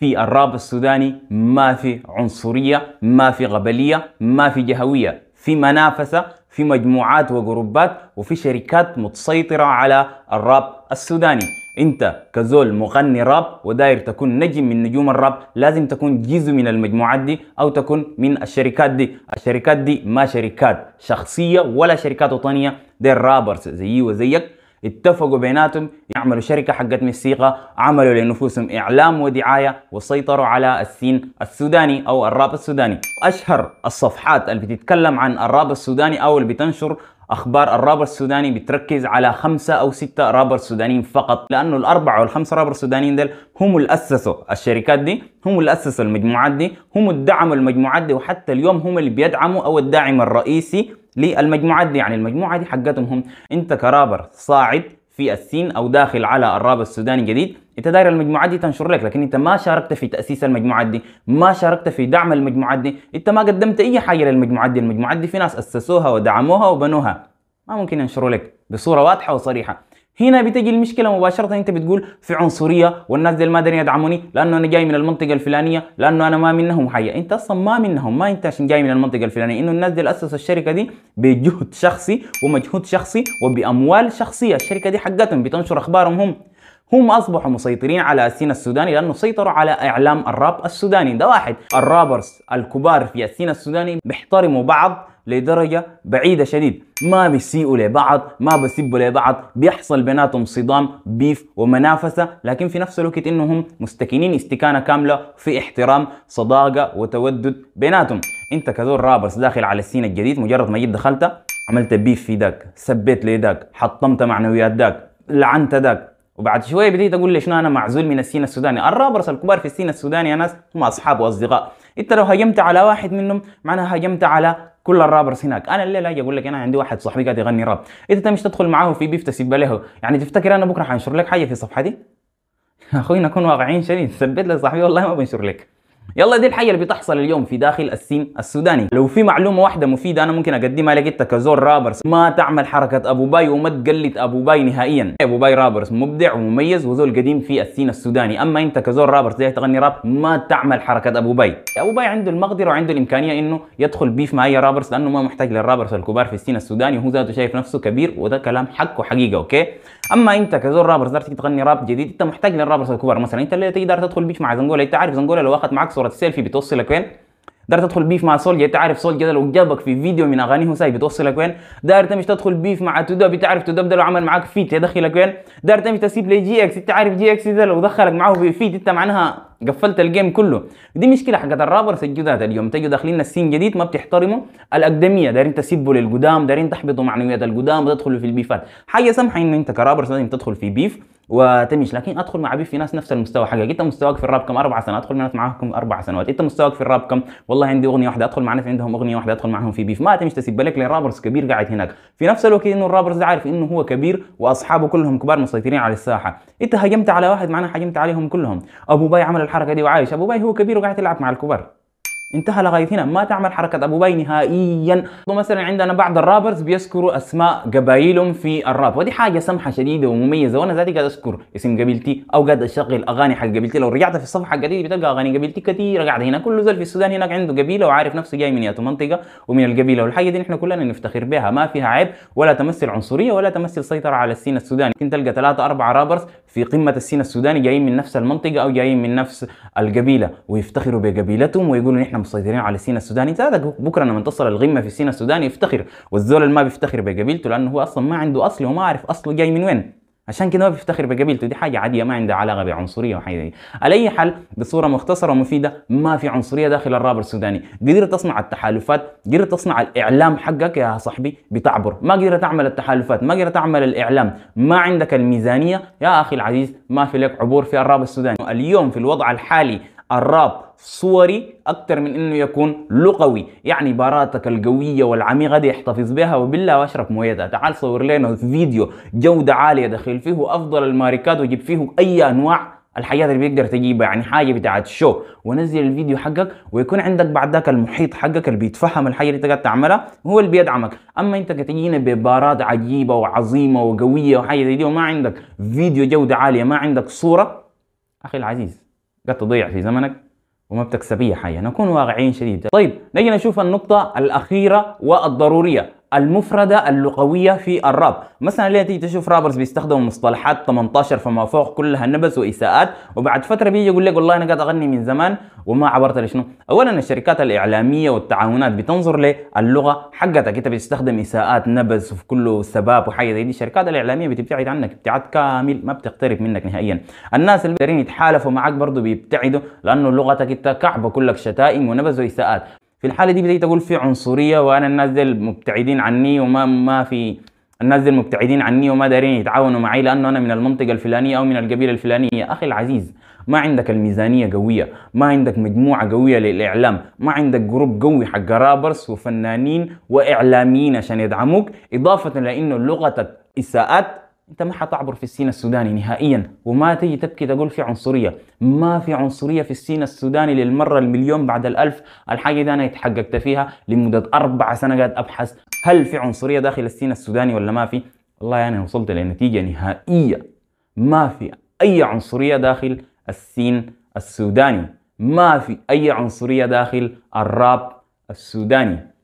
في الراب السوداني ما في عنصرية ما في غبلية ما في جهوية في منافسة في مجموعات وجروبات وفي شركات متسيطرة على الراب السوداني انت كزول مغني راب وداير تكون نجم من نجوم الراب لازم تكون جزء من المجموعات دي او تكون من الشركات دي الشركات دي ما شركات شخصية ولا شركات وطنية دي الرابرز زيي وزيك اتفقوا بيناتهم يعملوا شركة حقت موسيقى عملوا لنفوسهم إعلام ودعاية وسيطروا على السين السوداني أو الراب السوداني أشهر الصفحات اللي بتتكلم عن الراب السوداني أو اللي بتنشر اخبار الرابر السوداني بتركز على خمسه او سته رابر سودانيين فقط لانه الاربعه والخمسه رابر سودانيين دول هم اللي اسسوا الشركات دي هم اللي اسسوا المجموعات دي هم اللي دعموا المجموعات دي وحتى اليوم هم اللي بيدعموا او الداعم الرئيسي للمجموعات دي يعني المجموعة دي حقتهم هم انت كرابر صاعد في السين او داخل على الراب السوداني الجديد انت داير المجموعات دي تنشر لك لكن انت ما شاركت في تاسيس المجموعات دي ما شاركت في دعم المجموعات دي انت ما قدمت اي حاجه للمجموعات دي المجموعات دي في ناس اسسوها ودعموها وبنوها ما ممكن ينشروا لك بصوره واضحه وصريحه هنا بتجي المشكله مباشره انت بتقول في عنصريه والناس دي ما دارين يدعموني لانه انا جاي من المنطقه الفلانيه لانه انا ما منهم حاجه انت اصلا ما منهم ما انت عشان جاي من المنطقه الفلانيه انه الناس دي اسسوا الشركه دي بجهد شخصي ومجهود شخصي وباموال شخصيه الشركه دي حقتهم بتنشر اخبارهم هم هم اصبحوا مسيطرين على السين السوداني لانه سيطروا على اعلام الراب السوداني ده واحد الرابرز الكبار في السين السوداني بيحترموا بعض لدرجة بعيدة شديد ما بيسيئوا لبعض ما بيسبوا لبعض بيحصل بيناتهم صدام بيف ومنافسة لكن في نفس الوقت انهم مستكينين استكانة كاملة في احترام صداقة وتودد بيناتهم انت كذول رابرز داخل على السين الجديد مجرد ما جيت دخلت عملت بيف في داك سبيت لداك حطمت معنويات داك لعنت داك وبعد شويه بديت اقول لي شنو انا معزول من السين السوداني الرابرس الكبار في السين السوداني يا ناس هم اصحاب واصدقاء انت لو هجمت على واحد منهم معناها هجمت على كل الرابرز هناك انا الليله اجي اقول لك انا عندي واحد صاحبي قاعد يغني راب انت مش تدخل معاه في بيف تسيب له يعني تفتكر انا بكره حنشر لك حاجه في صفحتي اخوي نكون واقعين شديد ثبت لك صاحبي والله ما بنشر لك يلا دي الحاجه اللي بتحصل اليوم في داخل السين السوداني لو في معلومه واحده مفيده انا ممكن اقدمها لك انت كزور رابرز ما تعمل حركه ابو باي وما تقلد ابو باي نهائيا ابو باي رابرز مبدع ومميز وزول قديم في السين السوداني اما انت كزور رابرز زي تغني راب ما تعمل حركه ابو باي ابو باي عنده المقدره وعنده الامكانيه انه يدخل بيف مع اي رابرز لانه ما محتاج للرابرز الكبار في السين السوداني وهو ذاته شايف نفسه كبير وده كلام حق وحقيقه اوكي اما انت كزور رابرز تغني راب جديد انت محتاج للرابرز الكبار مثلا انت اللي تقدر تدخل بيف مع زنجولا انت عارف زنجولا لو اخذ معك صوره سيلفي بتوصلك وين داير تدخل بيف مع سولجا تعرف سولجا لو جابك في فيديو من اغانيه ساي بتوصلك وين داير تمشي تدخل بيف مع تودا بتعرف تودا بدل عمل معاك فيت يدخلك وين داير تمشي تسيب لي جي اكس تعرف جي اكس ده لو دخلك معاه في فيت انت معناها قفلت الجيم كله دي مشكله حقت الرابرز الجداد اليوم تجوا داخلين السين جديد ما بتحترموا الاقدميه دارين تسبوا للقدام دارين تحبطوا معنويات القدام وتدخلوا في البيفات حاجه سمحه انه انت كرابرز لازم تدخل في بيف وتمشي لكن ادخل مع بيف في ناس نفس المستوى حقك انت مستواك في الراب كم اربع سنوات ادخل ناس معاكم اربع سنوات انت مستواك في الراب كم والله عندي اغنيه واحده ادخل مع ناس عندهم اغنيه واحده ادخل معهم في بيف ما تمشي تسيب بالك لان رابرز كبير قاعد هناك في نفس الوقت انه الرابرز ده عارف انه هو كبير واصحابه كلهم كبار مسيطرين على الساحه انت هجمت على واحد معناه هجمت عليهم كلهم ابو باي عمل الحركه دي وعايش ابو باي هو كبير وقاعد يلعب مع الكبار انتهى لغايه هنا ما تعمل حركه ابو باي نهائيا مثلا عندنا بعض الرابرز بيذكروا اسماء قبايلهم في الراب ودي حاجه سمحه شديده ومميزه وانا ذاتي قاعد اذكر اسم قبيلتي او قاعد اشغل اغاني حق قبيلتي لو رجعت في الصفحه الجديده بتلقى اغاني قبيلتي كثيره قاعده هنا كل زول في السودان هناك عنده قبيله وعارف نفسه جاي من ياتو منطقه ومن القبيله والحاجه دي نحن كلنا نفتخر بها ما فيها عيب ولا تمثل عنصريه ولا تمثل سيطره على السين السوداني يمكن تلقى ثلاثه اربعه رابرز في قمه السين السوداني جايين من نفس المنطقه او جايين من نفس القبيله ويفتخروا بقبيلتهم ويقولوا نحن مسيطرين على سينا السوداني هذا بكره لما تصل الغمه في سينا السوداني يفتخر والزول ما بيفتخر بقبيلته لانه هو اصلا ما عنده اصل وما عارف اصله جاي من وين عشان كده ما بيفتخر بقبيلته دي حاجه عاديه ما عندها علاقه بعنصريه وحاجه دي على اي حال بصوره مختصره ومفيده ما في عنصريه داخل الرابر السوداني قدرت تصنع التحالفات قدرت تصنع الاعلام حقك يا صاحبي بتعبر ما قدرت تعمل التحالفات ما قدرت تعمل الاعلام ما عندك الميزانيه يا اخي العزيز ما في لك عبور في الرابر السوداني اليوم في الوضع الحالي الراب صوري اكثر من انه يكون لغوي يعني باراتك القويه والعميقه دي احتفظ بها وبالله واشرب مويتها تعال صور لنا فيديو جوده عاليه دخل فيه افضل الماركات وجيب فيه اي انواع الحاجات اللي بيقدر تجيبها يعني حاجه بتاعت شو ونزل الفيديو حقك ويكون عندك بعد ذاك المحيط حقك اللي بيتفهم الحاجه اللي انت قاعد تعملها هو اللي بيدعمك اما انت تجينا ببارات عجيبه وعظيمه وقويه وحاجه زي دي وما عندك فيديو جوده عاليه ما عندك صوره اخي العزيز قد تضيع في زمنك وما بتكسبيه حاجه نكون واقعيين شديد طيب نجي نشوف النقطه الاخيره والضروريه المفردة اللغوية في الراب مثلا ليه تيجي تشوف رابرز بيستخدموا مصطلحات 18 فما فوق كلها نبس وإساءات وبعد فترة بيجي يقول لك والله أنا قاعد أغني من زمان وما عبرت لشنو أولا الشركات الإعلامية والتعاونات بتنظر للغة حقتك أنت بتستخدم إساءات نبس وفي كله سباب وحاجة زي دي الشركات الإعلامية بتبتعد عنك ابتعاد كامل ما بتقترب منك نهائيا الناس اللي بيقدرين يتحالفوا معك برضه بيبتعدوا لأنه لغتك أنت كعبة كلك شتائم ونبس وإساءات في الحاله دي بديت أقول في عنصريه وانا الناس دي مبتعدين عني وما ما في الناس دي مبتعدين عني وما دارين يتعاونوا معي لانه انا من المنطقه الفلانيه او من القبيله الفلانيه اخي العزيز ما عندك الميزانيه قويه ما عندك مجموعه قويه للاعلام ما عندك جروب قوي حق رابرز وفنانين واعلاميين عشان يدعموك اضافه لانه لغتك اساءات انت ما حتعبر في السين السوداني نهائيا وما تيجي تبكي تقول في عنصريه ما في عنصريه في السين السوداني للمره المليون بعد الالف الحاجه دي انا اتحققت فيها لمده اربع سنه قاعد ابحث هل في عنصريه داخل السين السوداني ولا ما في والله يعني وصلت لنتيجه نهائيه ما في اي عنصريه داخل السين السوداني ما في اي عنصريه داخل الراب السوداني